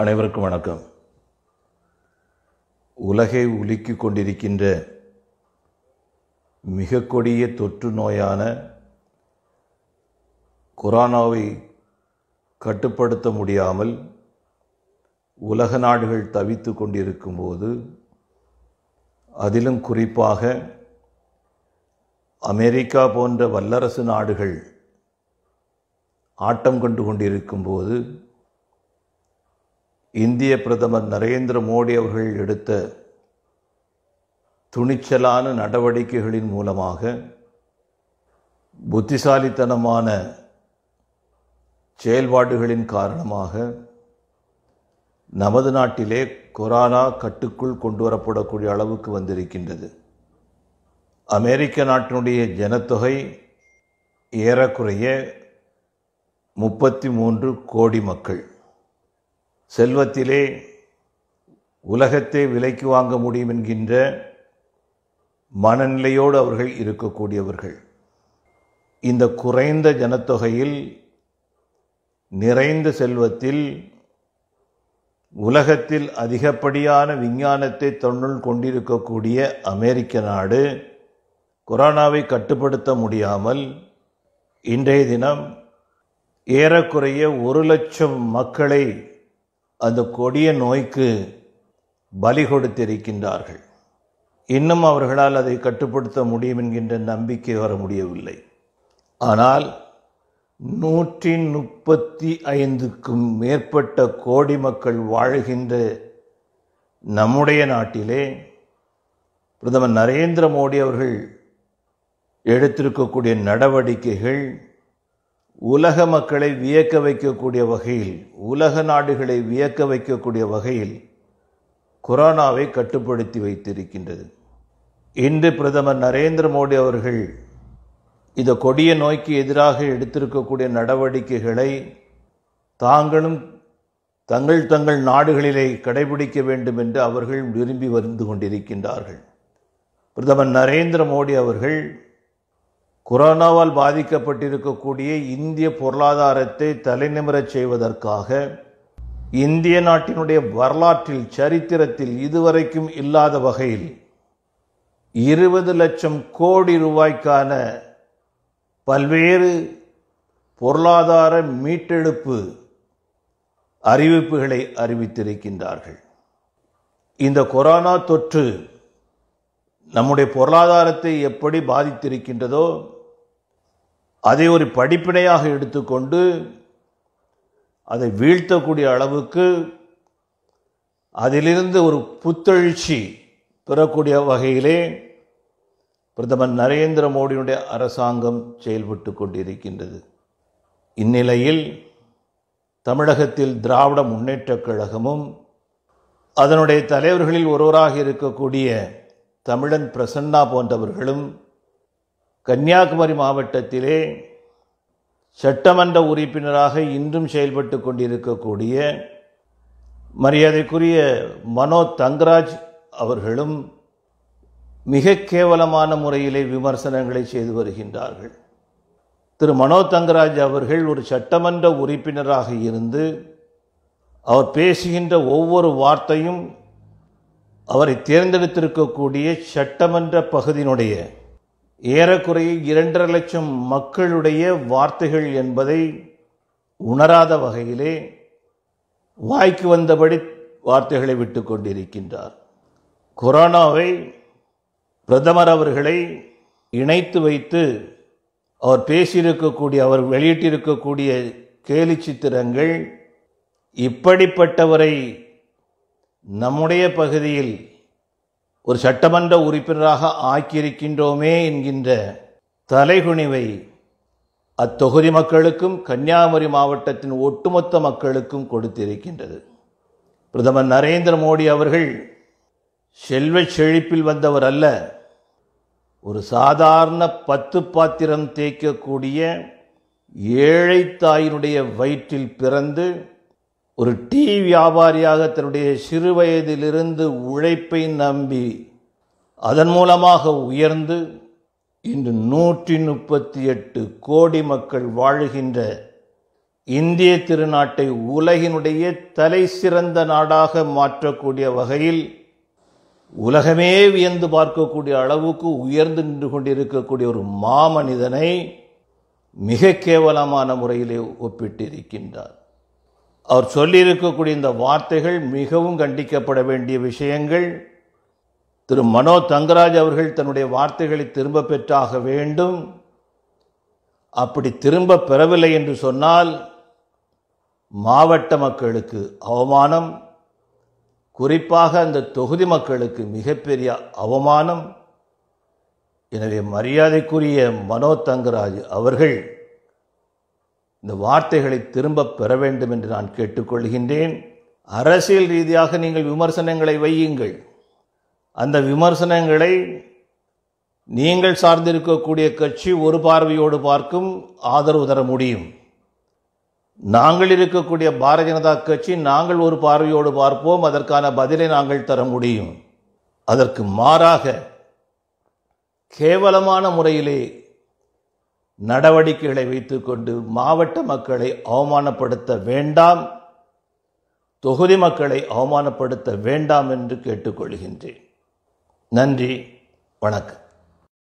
அனைவருக்கும் வணக்கம் உலகை உலுக்கி கொண்டிருக்கின்ற மிக கொடிய தொற்று நோயான கொரோனாவை கட்டுப்படுத்த முடியாமல் உலக நாடுகள் தவித்து கொண்டிருக்கும்போது அதிலும் குறிப்பாக அமெரிக்கா போன்ற வல்லரசு நாடுகள் ஆட்டம் கண்டு கொண்டிருக்கும்போது இந்திய பிரதமர் நரேந்திர மோடி அவர்கள் எடுத்த துணிச்சலான நடவடிக்கைகளின் மூலமாக புத்திசாலித்தனமான செயல்பாடுகளின் காரணமாக நமது நாட்டிலே கொரோனா கட்டுக்குள் கொண்டு வரப்படக்கூடிய அளவுக்கு வந்திருக்கின்றது அமெரிக்க நாட்டினுடைய ஜனத்தொகை ஏறக்குறைய முப்பத்தி மூன்று கோடி மக்கள் செல்வத்திலே உலகத்தை விலைக்கு வாங்க முடியும் என்கின்ற மனநிலையோடு அவர்கள் இருக்கக்கூடியவர்கள் இந்த குறைந்த ஜனத்தொகையில் நிறைந்த செல்வத்தில் உலகத்தில் அதிகப்படியான விஞ்ஞானத்தை தொன்னுள் கொண்டிருக்கக்கூடிய அமெரிக்க நாடு கொரோனாவை கட்டுப்படுத்த முடியாமல் இன்றைய தினம் ஏறக்குறைய ஒரு லட்சம் மக்களை அந்த கொடிய நோய்க்கு பலி கொடுத்திருக்கின்றார்கள் இன்னும் அவர்களால் அதை கட்டுப்படுத்த முடியும் என்கின்ற நம்பிக்கை வர முடியவில்லை ஆனால் நூற்றி முப்பத்தி ஐந்துக்கும் மேற்பட்ட கோடி மக்கள் வாழ்கின்ற நம்முடைய நாட்டிலே பிரதமர் நரேந்திர மோடி அவர்கள் எடுத்திருக்கக்கூடிய நடவடிக்கைகள் உலக மக்களை வியக்க வைக்கக்கூடிய வகையில் உலக நாடுகளை வியக்க வைக்கக்கூடிய வகையில் கொரோனாவை கட்டுப்படுத்தி வைத்திருக்கின்றது இன்று பிரதமர் நரேந்திர மோடி அவர்கள் இந்த கொடிய நோய்க்கு எதிராக எடுத்திருக்கக்கூடிய நடவடிக்கைகளை தாங்களும் தங்கள் தங்கள் நாடுகளிலே கடைபிடிக்க வேண்டும் என்று அவர்கள் விரும்பி வந்து கொண்டிருக்கின்றார்கள் பிரதமர் நரேந்திர மோடி அவர்கள் கொரோனாவால் பாதிக்கப்பட்டிருக்கக்கூடிய இந்திய பொருளாதாரத்தை தலைநிமிரச் செய்வதற்காக இந்திய நாட்டினுடைய வரலாற்றில் சரித்திரத்தில் இதுவரைக்கும் இல்லாத வகையில் இருபது லட்சம் கோடி ரூபாய்க்கான பல்வேறு பொருளாதார மீட்டெடுப்பு அறிவிப்புகளை அறிவித்திருக்கின்றார்கள் இந்த கொரோனா தொற்று நம்முடைய பொருளாதாரத்தை எப்படி பாதித்திருக்கின்றதோ அதை ஒரு படிப்பினையாக எடுத்துக்கொண்டு அதை வீழ்த்தக்கூடிய அளவுக்கு அதிலிருந்து ஒரு புத்தெழுச்சி பெறக்கூடிய வகையிலே பிரதமர் நரேந்திர மோடியுடைய அரசாங்கம் செயல்பட்டு கொண்டிருக்கின்றது இந்நிலையில் தமிழகத்தில் திராவிட முன்னேற்றக் கழகமும் அதனுடைய தலைவர்களில் ஒருவராக இருக்கக்கூடிய தமிழன் பிரசன்னா போன்றவர்களும் கன்னியாகுமரி மாவட்டத்திலே சட்டமன்ற உறுப்பினராக இன்றும் செயல்பட்டு கொண்டிருக்கக்கூடிய மரியாதைக்குரிய மனோ தங்கராஜ் அவர்களும் மிக கேவலமான முறையிலே விமர்சனங்களை செய்து வருகின்றார்கள் திரு மனோ தங்கராஜ் அவர்கள் ஒரு சட்டமன்ற உறுப்பினராக இருந்து அவர் பேசுகின்ற ஒவ்வொரு வார்த்தையும் அவரை தேர்ந்தெடுத்திருக்கக்கூடிய சட்டமன்ற பகுதியினுடைய ஏறக்குறைய இரண்டரை லட்சம் மக்களுடைய வார்த்தைகள் என்பதை உணராத வகையிலே வாய்க்கு வந்தபடி வார்த்தைகளை விட்டு கொண்டிருக்கின்றார் கொரோனாவை பிரதமர் அவர்களை இணைத்து வைத்து அவர் பேசியிருக்கக்கூடிய அவர் வெளியிட்டிருக்கக்கூடிய கேலி சித்திரங்கள் இப்படிப்பட்டவரை நம்முடைய பகுதியில் ஒரு சட்டமன்ற உறுப்பினராக ஆக்கியிருக்கின்றோமே என்கின்ற தலைகுனிவை அத்தொகுதி மக்களுக்கும் கன்னியாகுமரி மாவட்டத்தின் ஒட்டுமொத்த மக்களுக்கும் கொடுத்திருக்கின்றது பிரதமர் நரேந்திர மோடி அவர்கள் செல்வ செழிப்பில் வந்தவர் அல்ல ஒரு சாதாரண பத்து பாத்திரம் தேய்க்கக்கூடிய ஏழை தாயினுடைய வயிற்றில் பிறந்து ஒரு டீ வியாபாரியாக தன்னுடைய சிறு வயதிலிருந்து உழைப்பை நம்பி அதன் மூலமாக உயர்ந்து இன்று நூற்றி முப்பத்தி எட்டு கோடி மக்கள் வாழுகின்ற இந்திய திருநாட்டை உலகினுடைய தலை சிறந்த நாடாக மாற்றக்கூடிய வகையில் உலகமே வியந்து பார்க்கக்கூடிய அளவுக்கு உயர்ந்து நின்று கொண்டிருக்கக்கூடிய ஒரு மாமனிதனை மிக கேவலமான முறையிலே ஒப்பிட்டிருக்கின்றார் அவர் சொல்லியிருக்கக்கூடிய இந்த வார்த்தைகள் மிகவும் கண்டிக்கப்பட வேண்டிய விஷயங்கள் திரு மனோ தங்கராஜ் அவர்கள் தன்னுடைய வார்த்தைகளை திரும்ப பெற்றாக வேண்டும் அப்படி திரும்ப பெறவில்லை என்று சொன்னால் மாவட்ட மக்களுக்கு அவமானம் குறிப்பாக அந்த தொகுதி மக்களுக்கு மிகப்பெரிய அவமானம் எனவே மரியாதைக்குரிய மனோ தங்கராஜ் அவர்கள் இந்த வார்த்தைகளை திரும்ப பெற வேண்டும் என்று நான் கேட்டுக்கொள்கின்றேன் அரசியல் ரீதியாக நீங்கள் விமர்சனங்களை வையுங்கள் அந்த விமர்சனங்களை நீங்கள் சார்ந்திருக்கக்கூடிய கட்சி ஒரு பார்வையோடு பார்க்கும் ஆதரவு தர முடியும் நாங்கள் இருக்கக்கூடிய பாரதிய ஜனதா கட்சி நாங்கள் ஒரு பார்வையோடு பார்ப்போம் அதற்கான பதிலை நாங்கள் தர முடியும் அதற்கு மாறாக கேவலமான முறையிலே நடவடிக்கைகளை வைத்துக்கொண்டு மாவட்ட மக்களை அவமானப்படுத்த வேண்டாம் தொகுதி மக்களை அவமானப்படுத்த வேண்டாம் என்று கேட்டுக்கொள்கின்றேன் நன்றி வணக்கம்